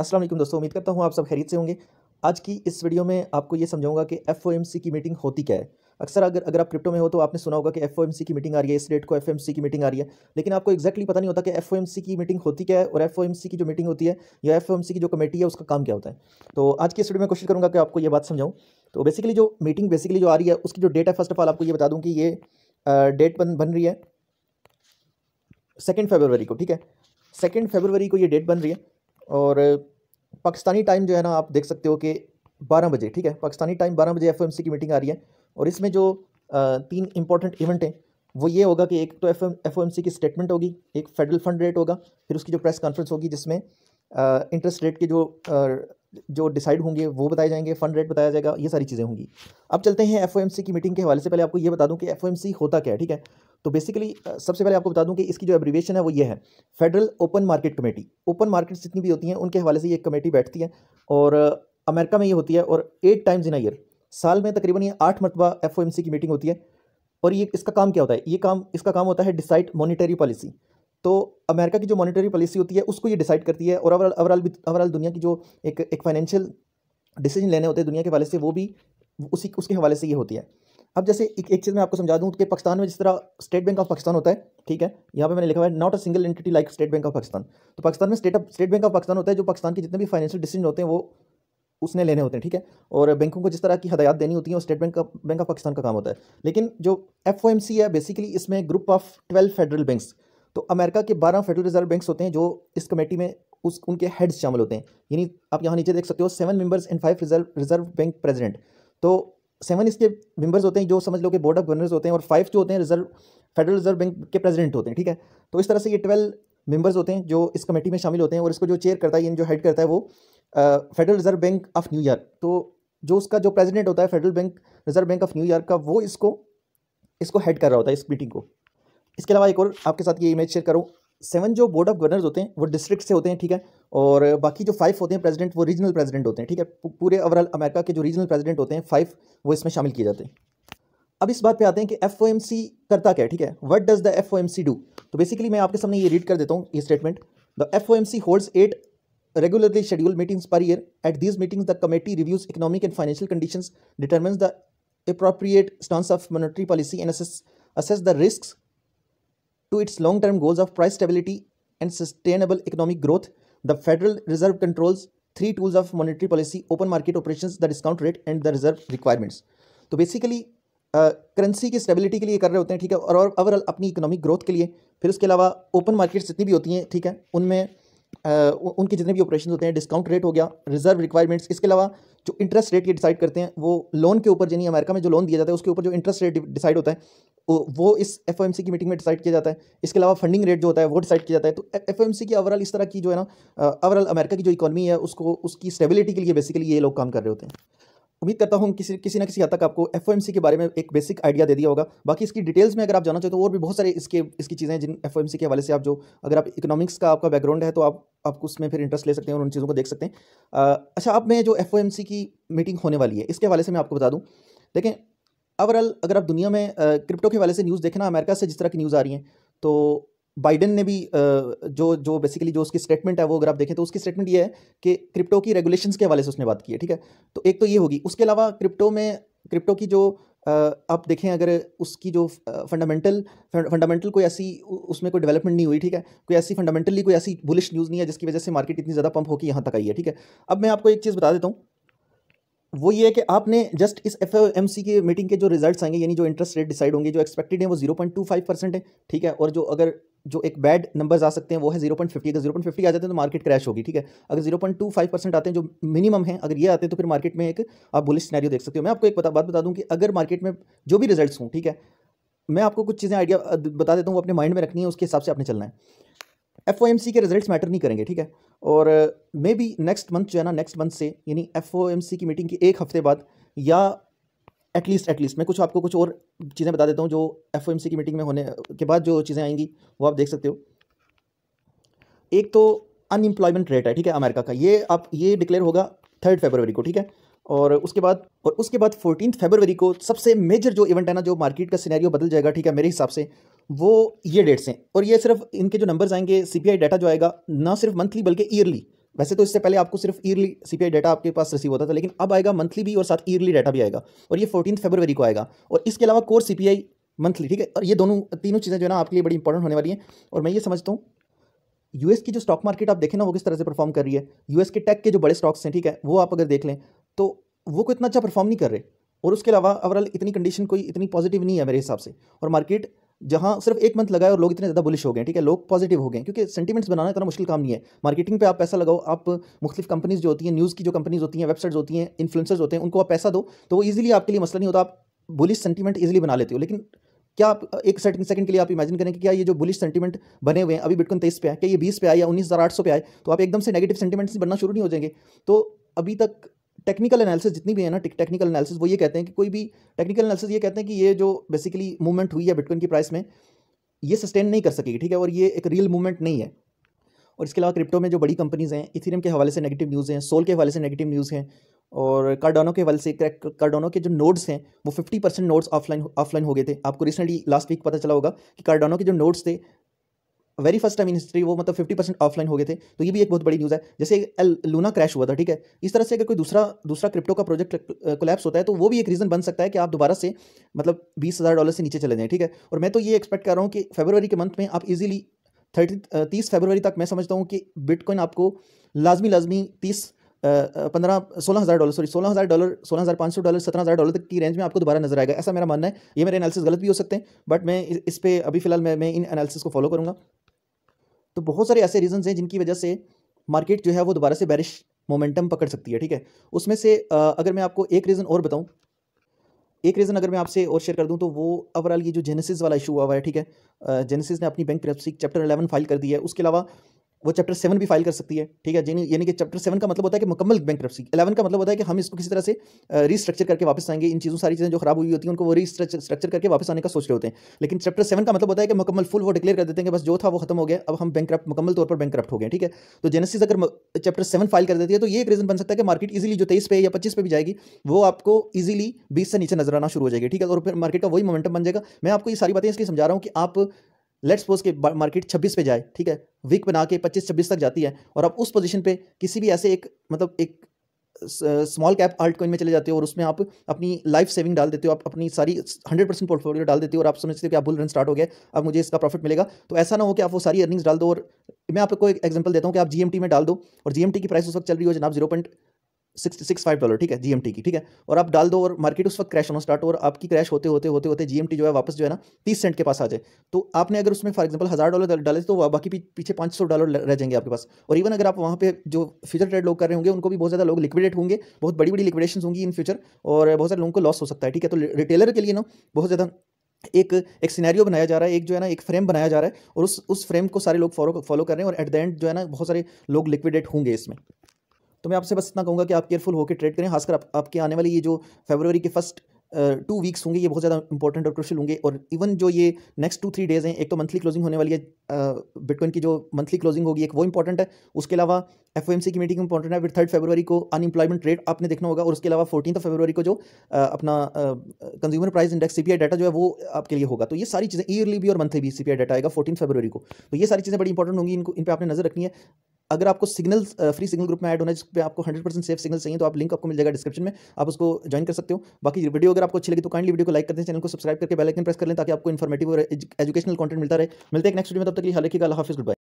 असलम दोस्तों उम्मीद करता हूँ आप सब खरीद से होंगे आज की इस वीडियो में आपको ये समझाऊंगा कि एफ की मीटिंग होती क्या है अक्सर अगर अगर आप क्रिप्टो में हो तो आपने सुना होगा कि एफ की मीटिंग आ रही है इस डेट को एफ की मीटिंग आ रही है लेकिन आपको एक्जैक्टली पता नहीं होता कि एफ की मीटिंग होती क्या है और एफ की जो मीटिंग होती है या एफ की जो कमेटी है उसका काम क्या होता है तो आज की इस वीडियो में कोशिश करूँगा कि आपको ये बात समझाऊँ तो बेसिकली जो मीटिंग बेसिकली जो आ रही है उसकी जो डेट है फर्स्ट ऑफ ऑल आपको ये बता दूँ कि ये डेट बन बन रही है सेकेंड फेबरवरी को ठीक है सेकेंड फेबरवरी को ये डेट बन रही है और पाकिस्तानी टाइम जो है ना आप देख सकते हो कि बारह बजे ठीक है पाकिस्तानी टाइम बारह बजे एफ की मीटिंग आ रही है और इसमें जो तीन इंपॉर्टेंट इवेंट हैं वो ये होगा कि एक तो एफ एम की स्टेटमेंट होगी एक फेडरल फंड रेट होगा फिर उसकी जो प्रेस कॉन्फ्रेंस होगी जिसमें इंटरेस्ट रेट के जो जो डिसाइड होंगे वो बताए जाएंगे फंड रेट बताया जाएगा ये सारी चीज़ें होंगी अब चलते हैं एफ की मीटिंग के हवाले से पहले आपको ये बता दूँ कि एफ होता क्या है ठीक है तो बेसिकली सबसे पहले आपको बता दूं कि इसकी जो एब्रीवेशन है वो ये है federal open market committee open markets जितनी भी होती हैं उनके हवाले से ये कमेटी बैठती है और अमेरिका में ये होती है और एट टाइम्स इन ईयर साल में तकरीबन ये आठ मरतबा एफ की मीटिंग होती है और ये इसका काम क्या होता है ये काम इसका काम होता है डिसाइड मोनिटरी पॉलिसी तो अमेरिका की जो मॉनेटरी पॉलिसी होती है उसको ये डिसाइड करती है और ओवरऑल ओवरऑल ओवरऑल दुनिया की जो एक एक फाइनेंशियल डिसीजन लेने होते हैं दुनिया के हवाले से वो भी उसी उसके हवाले से ये होती है अब जैसे एक एक चीज़ मैं आपको समझा दूँ कि पाकिस्तान में जिस तरह स्टेट बैंक ऑफ पाकिस्तान होता है ठीक है यहाँ पर मैंने लिखा हुआ है not a single entity like State Bank of Pakistan तो पाकिस्तान में State State Bank of Pakistan होता है जो पाकिस्तान के जितने भी फाइनेंशियल डिसीजन होते हैं वो उसने लेने होते हैं ठीक है और बैंकों को जिस तरह की हदायत देनी होती है वो State Bank Bank of Pakistan का काम होता है लेकिन जो एफ है बेसिकली इसमें group of twelve federal banks तो अमेरिका के बारह फेडरल रिजर्व बैंक होते हैं जो इस कमेटी में उस उनके हेड्स शामिल होते हैं यानी आप यहाँ नीचे देख सकते हो seven members and five reserve reserve bank president तो सेवन इसके मेंबर्स होते हैं जो समझ लो कि बोर्ड ऑफ गवर्नर्स होते हैं और फाइव जो होते हैं रिजर्व फेडरल रिजर्व बैंक के प्रेजिडेंट होते हैं ठीक है तो इस तरह से ये ट्वेल्व मेंबर्स होते हैं जो इस कमेटी में शामिल होते हैं और इसको जो चेयर करता है यानी जो हेड करता है वो federal reserve bank of New York तो जो उसका जो प्रेजिडेंट होता है federal bank reserve bank of New York का वो इसको इसको हेड कर रहा होता है इस मीटिंग को इसके अलावा एक और आपके साथ ये इमेज शेयर करूँ सेवन जो बोर्ड ऑफ गवर्नर्स होते हैं वो डिस्ट्रिक्ट से होते हैं ठीक है और बाकी जो फाइव होते हैं प्रेसिडेंट वो रीजनल प्रेसिडेंट होते हैं ठीक है पूरे ओवरऑल अमेरिका के जो रीजनल प्रेसिडेंट होते हैं फाइव वो इसमें शामिल किए जाते हैं अब इस बात पे आते हैं कि एफ ओ एम सी करता क्या है ठीक है what does the F O M C do तो बेसिकली मैं आपके सामने ये रीड कर देता हूँ ये statement the F O M C holds eight regularly scheduled meetings per year at these meetings the committee reviews economic and financial condition determine the appropriate stance of monetary policy and assess the risk to its long term goals of price stability and sustainable economic growth, the Federal Reserve controls three tools of monetary policy open market operations, the discount rate, and the reserve requirements. तो basically currency uh, की stability के लिए कर रहे होते हैं ठीक है और ओवरऑल अपनी इकोनॉमिक ग्रोथ के लिए फिर उसके अलावा ओपन मार्केट्स जितनी भी होती हैं ठीक है उनमें उनके जितने भी ऑपरेशन होते हैं डिस्काउंट रेट हो गया रिजर्व रिक्वायरमेंट्स इसके अलावा जो इंटरेस्ट रेट ये डिसाइड करते हैं वो लोन के ऊपर यानी अमेरिका में जो लोन दिया जाता है उसके ऊपर जो इंटरेस्ट रेट डिसाइड होता है वो इस एफ की मीटिंग में डिसाइड किया जाता है इसके अलावा फंडिंग रेट जो होता है वो डिसाइड किया जाता है तो एफ की ओवरऑल इस तरह की जो है ना ओवरऑल अमेरिका की जो इकोनॉमी है उसको उसकी स्टेबिलिटी के लिए बेसिकली ये लोग काम कर रहे होते हैं उम्मीद करता हूँ किसी किसी ना किसी हद तक आपको एफ के बारे में एक बेसिक आइडिया दे दिया होगा बाकी इसकी डिटेल्स में अगर आप जाना चाहते हो तो और भी बहुत सारे इसके इसकी चीज़ें जिन एफ के हवाले से आप जो अगर आप इकोनॉमिक्स का आपका बैकग्राउंड है तो आप आपको उसमें फिर इंटरेस्ट ले सकते हैं और उन चीज़ों को देख सकते हैं आ, अच्छा अब मैं जो एफ की मीटिंग होने वाली है इसके हवाले से मैं आपको बता दूँ देखें ओवरऑल अगर आप दुनिया में क्रिप्टो के हवाले से न्यूज़ देखना अमेरिका से जिस तरह की न्यूज़ आ रही हैं तो बाइडेन ने भी जो जो बेसिकली जो उसकी स्टेटमेंट है वो अगर आप देखें तो उसकी स्टेटमेंट ये है कि क्रिप्टो की रेगुलेशंस के हवाले से उसने बात की है ठीक है तो एक तो ये होगी उसके अलावा क्रिप्टो में क्रिप्टो की जो आप देखें अगर उसकी जो फंडामेंटल फंडामेंटल कोई ऐसी उसमें कोई डेवलपमेंट नहीं हुई ठीक है कोई ऐसी फंडामेंटली कोई ऐसी बुलिश न्यूज़ नहीं है जिसकी वजह से मार्केट इतनी ज़्यादा पंप होकर यहाँ तक आई है ठीक है अब मैं आपको एक चीज़ बता देता हूँ वो ये है कि आपने जस्ट इस एफ एम सी के मीटिंग के जो रिजल्ट्स आएंगे यानी जो इंटरेस्ट रेट डिसाइड होंगे जो एक्सपेक्टेड है वो zero point two five percent है ठीक है और जो अगर जो एक बैड नंबर्स आ सकते हैं वो है जीरो पॉइंट फिफ्टी अगर जीरो पॉइंट फिफ्टी आ जाते हैं तो मार्केट क्रैश होगी ठीक है अगर zero point two five percent आते हैं जो मिनिमम है अगर ये आते हैं तो फिर मार्केट में एक आप बुलिस सिनेरियो देख सकते हो मैं आपको एक बता, बात बता दूं कि अगर मार्केट में जो भी रिजल्ट हूँ ठीक है मैं आपको कुछ चीज़ें आइडिया बता देता हूँ अपने माइंड में रखनी है उसके हिसाब से आपने चलना है एफ के रिजल्ट्स मैटर नहीं करेंगे ठीक है और मे बी नेक्स्ट मंथ जो है ना नेक्स्ट मंथ से यानी एफ की मीटिंग के एक हफ्ते बाद या एटलीस्ट एटलीस्ट मैं कुछ आपको कुछ और चीज़ें बता देता हूँ जो एफ की मीटिंग में होने के बाद जो चीज़ें आएंगी वो आप देख सकते हो एक तो अनएम्प्लॉयमेंट रेट है ठीक है अमेरिका का ये आप ये डिक्लेयर होगा थर्ड फेबरवरी को ठीक है और उसके बाद और उसके बाद फोर्टीन फेबरवरी को सबसे मेजर जो इवेंट है ना जो मार्केट का सिनेरियो बदल जाएगा ठीक है मेरे हिसाब से वो ये डेट्स हैं और ये सिर्फ इनके जो नंबर्स आएंगे सीपीआई डाटा जो आएगा ना सिर्फ मंथली बल्कि ईयरली वैसे तो इससे पहले आपको सिर्फ ईयरली सीपीआई डाटा आपके पास रिसीव होता था लेकिन अब आएगा मंथली भी और साथ ईयरली डाटा भी आएगा और ये फोर्टीन फेबरवरी को आएगा और इसके अलावा कोर सीपीआई मंथली ठीक है और ये दोनों तीनों चीज़ें जो है ना आपके लिए बड़ी इंपॉर्टेंट होने वाली हैं और मैं ये समझता हूँ यूएस की जो स्टॉक मार्केट आप देखें ना वो किस तरह से परफॉर्म कर रही है यूएस के टेक के जो बड़े स्टॉक्स हैं ठीक है वो आप अगर देख लें तो वो को इतना अच्छा परफॉर्म नहीं कर रहे और उसके अलावा ओवरऑल इतनी कंडीशन कोई इतनी पॉजिटिव नहीं है मेरे हिसाब से और मार्केट जहाँ सिर्फ एक मंथ लगाए और लोग इतने ज़्यादा बुलिश हो गए ठीक है लोग पॉजिटिव हो गए क्योंकि सेंटीमेंट्स बनाना इतना मुश्किल काम नहीं है मार्केटिंग पे आप पैसा लगाओ आप मुख्तलिफ कंपनीज जो होती हैं न्यूज़ की जो कंपनीज होती हैं वेबसाइट्स होती हैं इन्फ्लुएंसर्स होते हैं उनको आप पैसा दो तो वो ईजिली आपके लिए मसला नहीं होता आप बुलिश सेंटीमेंट ईजिली बना लेते हो लेकिन क्या आप एक सेकंड सेकंड के लिए आप इमेजिन करें कि क्या ये जो बुलिश सेंटीमेंट बने हुए हैं अभी बिटकॉइन तेईस पे है क्या ये बीस पे आए या उन्नीस हज़ार आठ सौ पे आए तो आप एकदम से नेगेटिव सेंटीमेंट्स बनना शुरू नहीं हो जाएंगे तो अभी तक टेक्निकल एनालिसिस जितनी भी है ना टेक्निकल एनालिसिस वो ये कहते हैं कि कोई भी टेक्निकल एनालिसिस ये कहते हैं कि ये जो बेसिकली मूवमेंट हुई है बिटकॉइन की प्राइस में ये सस्टेन नहीं कर सकेगी ठीक है और ये एक रियल मूवमेंट नहीं है और इसके अलावा क्रिप्टो में जो बड़ी कंपनीज़ हैं इथेरियम के हवाले से नेगेटिव न्यूज़ हैं सोल के हवाले से नेगेटिव न्यूज़ हैं और कार्डोनो के हवाले से कार्डोनो के जो नोट्स हैं वो fifty percent notes offline offline हो गए थे आपको रिसेंटली लास्ट वीक पता चला होगा कि कार्डोनो के जो नोट्स थे very first time in history वो मतलब फिफ्टी परसेंट ऑफलाइन हो गए थे तो ये भी एक बहुत बड़ी न्यूज़ है जैसे लूना क्रैश हुआ था ठीक है इस तरह से अगर कोई दूसरा दूसरा क्रिप्टो का प्रोजेक्ट कोलैप्स होता है तो वो भी एक रीज़न बन सकता है कि आप दोबारा से मतलब बीस हज़ार डॉलर से नीचे चले जाएँ ठीक है और मैं तो ये एक्सपेक्ट कर रहा हूँ कि फेबरवरी के मंथ में आप ईजिली थर्टी तीस फेबरवरी तक मैं समझता हूँ कि बिटकॉइन आपको लाजमी लाजमी तीस पंद्रह सोलह हज़ार डॉलर सॉरी सोलह हज़ार डॉलर सोलह हज़ार पाँच सौ डॉलर सत्रह हज़ार डॉलर तक की रेंज में आपको दोबारा नजर आएगा ऐसा मेरा मानना है ये मेरे एनालिसिस गलत भी हो सकते हैं बट मैं इस पर अभी फिलहाल मैं मैं इन एनालिसिस को फॉलो करूँगा तो बहुत सारे ऐसे रीजन हैं जिनकी वजह से मार्केट जो है वो दोबारा से बैरिश मोमेंटम पकड़ सकती है ठीक है उसमें से अगर मैं आपको एक रीज़न और बताऊँ एक रीज़न अगर मैं आपसे और शेयर कर दूं तो वो ओवरऑल ये जो जेनेसिस वाला इशू हुआ हुआ है ठीक है जेनेसिस ने अपनी बैंक प्रेपसी चैप्टर 11 फाइल कर दी है उसके अलावा वो चैप्टर सेवन भी फाइल कर सकती है ठीक है यानी यानी कि चैप्टर सेवन का मतलब होता है कि मुकम्मल बैंक इलेवन का मतलब होता है कि हम इसको किसी तरह से रीस्ट्रक्चर करके वापस आएंगे इन चीज़ों सारी चीज़ें जो खराब हुई होती हैं उनको वो रीस्ट्रक्चर करके वापस आने का सोच रहे होते हैं लेकिन चैप्टर सेवन का मतलब होता है कि मुकम्मल फुल वो डिक्लेयर कर देते हैं कि बस जो था वो खत्म हो गया अब हम बैंक मुकम्मल तौर पर बैंक हो गए ठीक है तो जेनेसिस अगर चैप्टर सेवन फाइल कर देती है तो ये एक रीजन बन सकता है कि मार्केट इजिली जो तेईस पे या पच्चीस पे भी जाएगी वो आपको इजिली बीस से नीचे नजर आना शुरू हो जाएगी ठीक है और फिर मार्केट का वही मोमेंटम बन जाएगा मैं आपको ये सारी बातें इसलिए समझा रहा हूँ कि आप लेट्स सपोज के मार्केट 26 पे जाए ठीक है वीक बना के 25-26 तक जाती है और आप उस पोजीशन पे किसी भी ऐसे एक मतलब एक स्मॉल कैप आल्ट कॉइन में चले जाते हो और उसमें आप अपनी लाइफ सेविंग डाल देते हो आप अपनी सारी हंड्रेड परसेंट पोर्टफोलियो डाल देते हो और आप समझते हो कि आप बुल रन स्टार्ट हो गया अब मुझे इसका प्रॉफिट मिलेगा तो ऐसा ना हो कि आप वो सारी अर्निंग्स डाल दो और मैं आपको एक एग्जाम्पल देता हूँ कि आप जीएमटी में डाल दो और जीएमटी की प्राइस उस वक्त चल रही हो जनाब zero point six six five dollar ठीक है जी की ठीक है और आप डाल दो और मार्केट उस वक्त क्रैश होना स्टार्ट और आपकी क्रैश होते होते होते होते जी जो है वापस जो है ना तीस सेंट के पास आ जाए तो आपने अगर उसमें फॉर एग्जाम्पल हज़ार डॉलर डाले तो बाकी पीछे पाँच सौ डॉलर रह जाएंगे आपके पास और इवन अगर आप वहाँ पे जो फ्यूचर ट्रेड लोग कर रहे होंगे उनको भी बहुत ज़्यादा लोग लिक्विडेट होंगे बहुत बड़ी बड़ी लिक्विडेशन होंगी इन फ्यूचर और बहुत सारे लोगों को लॉस हो सकता है ठीक है तो रिटेलर के लिए ना बहुत ज़्यादा एक एक सिनेरियो बनाया जा रहा है एक जो है ना एक फ्रेम बनाया जा रहा है और उस उस फ्रेम को सारे लोग फॉलो फॉलो कर रहे हैं और एट द एंड जो है ना बहुत सारे लोग लिक्विडेट होंगे इसमें तो मैं आपसे बस इतना कहूँगा कि आप केयरफुल होकर ट्रेड करें खासकर आप, आपके आने वाली ये जो फेबरवरी के फर्स्ट टू वीक्स होंगे ये बहुत ज़्यादा इंपॉर्टेंट और क्रुशल होंगे और इवन जो ये नेक्स्ट टू थ्री डेज़ हैं एक तो मंथली क्लोजिंग होने वाली है बिटकॉइन की जो मंथली क्लोजिंग होगी एक वो इंपॉर्टेंट है उसके अलावा एफ की मीटिंग इंपॉर्टेंट है फिर थर्ड फरवरी को अनएम्प्लॉयमेंट रेट आपने देखना होगा और उसके अलावा फोर्टीन फरवरी को जो आ, अपना consumer price index C data जो है वो आपके लिए होगा तो ये सारी चीज़ें ईयरली भी और मंथली भी सी डाटा आएगा फोर्टीन फरवरी को तो ये सारी चीज़ें बड़ी इंपॉर्टेंट होंगी इनको इन पर आपने नजर रखनी है अगर आपको सिग्नल फ्री सिग्नल ग्रुप में ऐड होना है जिस पे आपको हंड्रेड परसेंट सेफ सिग्नल चाहिए तो आप लिंक आपको मिल जाएगा डिस्क्रिप्शन में आप उसको ज्वाइन कर सकते हो बाकी वीडियो अगर आपको अच्छी लगी तो काइंडली वीडियो को लाइक करते हैं चैनल को सब्सक्राइब करके बेल आइकन प्रेस कर लें ताकि आपको इन्फॉर्मेटिव और एजुकेशनल कंटेंट मिलता रहे मिलते हैं नेक्स्ट वीडियो में तब तक लिए हालांकि हाफिज गुड बाय